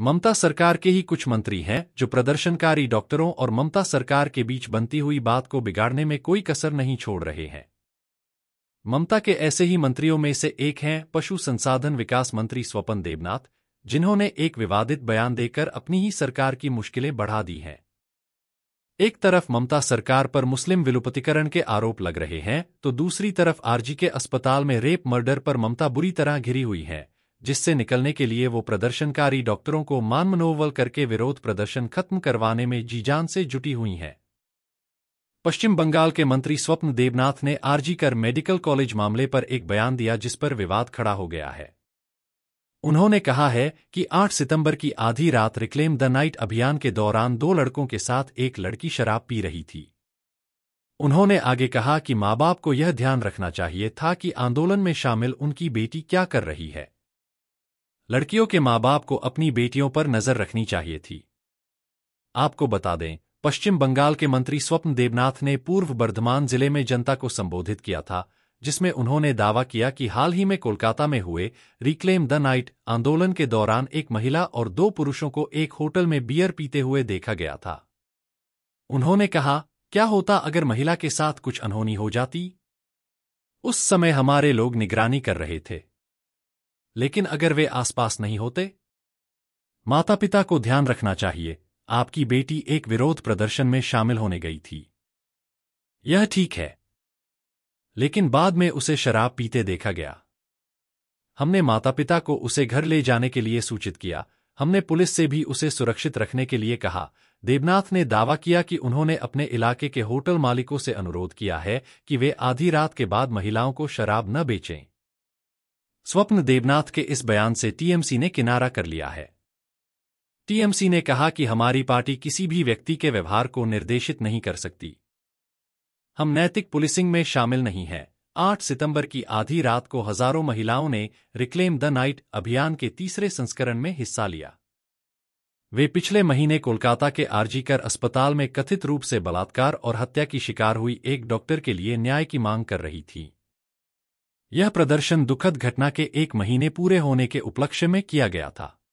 ममता सरकार के ही कुछ मंत्री हैं जो प्रदर्शनकारी डॉक्टरों और ममता सरकार के बीच बनती हुई बात को बिगाड़ने में कोई कसर नहीं छोड़ रहे हैं ममता के ऐसे ही मंत्रियों में से एक हैं पशु संसाधन विकास मंत्री स्वपन देवनाथ जिन्होंने एक विवादित बयान देकर अपनी ही सरकार की मुश्किलें बढ़ा दी हैं एक तरफ ममता सरकार पर मुस्लिम विलुपतिकरण के आरोप लग रहे हैं तो दूसरी तरफ आरजी के अस्पताल में रेप मर्डर पर ममता बुरी तरह घिरी हुई हैं जिससे निकलने के लिए वो प्रदर्शनकारी डॉक्टरों को मान मनोवल करके विरोध प्रदर्शन खत्म करवाने में जीजान से जुटी हुई हैं पश्चिम बंगाल के मंत्री स्वप्न देवनाथ ने आरजी कर मेडिकल कॉलेज मामले पर एक बयान दिया जिस पर विवाद खड़ा हो गया है उन्होंने कहा है कि 8 सितंबर की आधी रात रिक्लेम द नाइट अभियान के दौरान दो लड़कों के साथ एक लड़की शराब पी रही थी उन्होंने आगे कहा कि मां बाप को यह ध्यान रखना चाहिए था कि आंदोलन में शामिल उनकी बेटी क्या कर रही है लड़कियों के माँ बाप को अपनी बेटियों पर नजर रखनी चाहिए थी आपको बता दें पश्चिम बंगाल के मंत्री स्वप्न देवनाथ ने पूर्व बर्धमान जिले में जनता को संबोधित किया था जिसमें उन्होंने दावा किया कि हाल ही में कोलकाता में हुए रिक्लेम द नाइट आंदोलन के दौरान एक महिला और दो पुरुषों को एक होटल में बियर पीते हुए देखा गया था उन्होंने कहा क्या होता अगर महिला के साथ कुछ अनहोनी हो जाती उस समय हमारे लोग निगरानी कर रहे थे लेकिन अगर वे आसपास नहीं होते माता पिता को ध्यान रखना चाहिए आपकी बेटी एक विरोध प्रदर्शन में शामिल होने गई थी यह ठीक है लेकिन बाद में उसे शराब पीते देखा गया हमने माता पिता को उसे घर ले जाने के लिए सूचित किया हमने पुलिस से भी उसे सुरक्षित रखने के लिए कहा देवनाथ ने दावा किया कि उन्होंने अपने इलाके के होटल मालिकों से अनुरोध किया है कि वे आधी रात के बाद महिलाओं को शराब न बेचें स्वप्न देवनाथ के इस बयान से टीएमसी ने किनारा कर लिया है टीएमसी ने कहा कि हमारी पार्टी किसी भी व्यक्ति के व्यवहार को निर्देशित नहीं कर सकती हम नैतिक पुलिसिंग में शामिल नहीं हैं 8 सितंबर की आधी रात को हजारों महिलाओं ने रिक्लेम द नाइट अभियान के तीसरे संस्करण में हिस्सा लिया वे पिछले महीने कोलकाता के आरजीकर अस्पताल में कथित रूप से बलात्कार और हत्या की शिकार हुई एक डॉक्टर के लिए न्याय की मांग कर रही थीं यह प्रदर्शन दुखद घटना के एक महीने पूरे होने के उपलक्ष्य में किया गया था